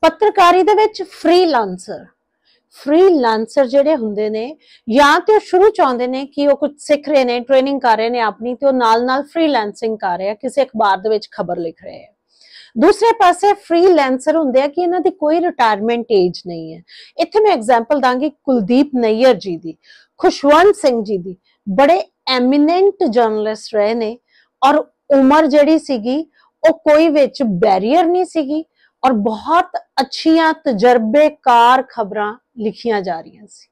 ਪੱਤਰਕਾਰੀ ਦੇ ਵਿੱਚ ਫ੍ਰੀਲਾਂਸਰ ਫ੍ਰੀਲਾਂਸਰ ਜਿਹੜੇ ਹੁੰਦੇ ਨੇ ਜਾਂ ਤੇ ਸ਼ੁਰੂ ਚਾਹੁੰਦੇ ਨੇ ਕਿ ਉਹ ਕੁਝ ਸਿੱਖ ਰਹੇ ਨੇ ਟ੍ਰੇਨਿੰਗ ਕਰ ਰਹੇ ਨੇ ਆਪਣੀ ਤੇ ਉਹ ਨਾਲ-ਨਾਲ ਫ੍ਰੀਲਾਂਸਿੰਗ ਕਰ ਰਿਹਾ ਕਿਸੇ ਅਖਬਾਰ ਦੇ ਵਿੱਚ ਖਬਰ ਲਿਖ ਰਹੇ ਆ ਦੂਸਰੇ ਪਾਸੇ ਫ੍ਰੀਲਾਂਸਰ ਹੁੰਦੇ ਆ ਕਿ ਇਹਨਾਂ ਦੀ ਕੋਈ ਰਿਟਾਇਰਮੈਂਟ ਏਜ ਨਹੀਂ ਹੈ ਇੱਥੇ ਮੈਂ ਐਗਜ਼ਾਮਪਲ ਦਾਂਗੀ ਕੁਲਦੀਪ ਨਈਅਰ ਜੀ ਦੀ ਖੁਸ਼ਵੰਤ ਸਿੰਘ ਜੀ ਦੀ ਬੜੇ ਐਮੀਨੈਂਟ ਜਰਨਲਿਸਟ ਰਹੇ ਨੇ ਔਰ ਉਮਰ ਜਿਹੜੀ ਸੀਗੀ ਉਹ ਕੋਈ ਵਿੱਚ ਬੈਰੀਅਰ ਨਹੀਂ ਸੀਗੀ और बहुत अच्छी तजर्बेकार खबर लिखिया जा रही सी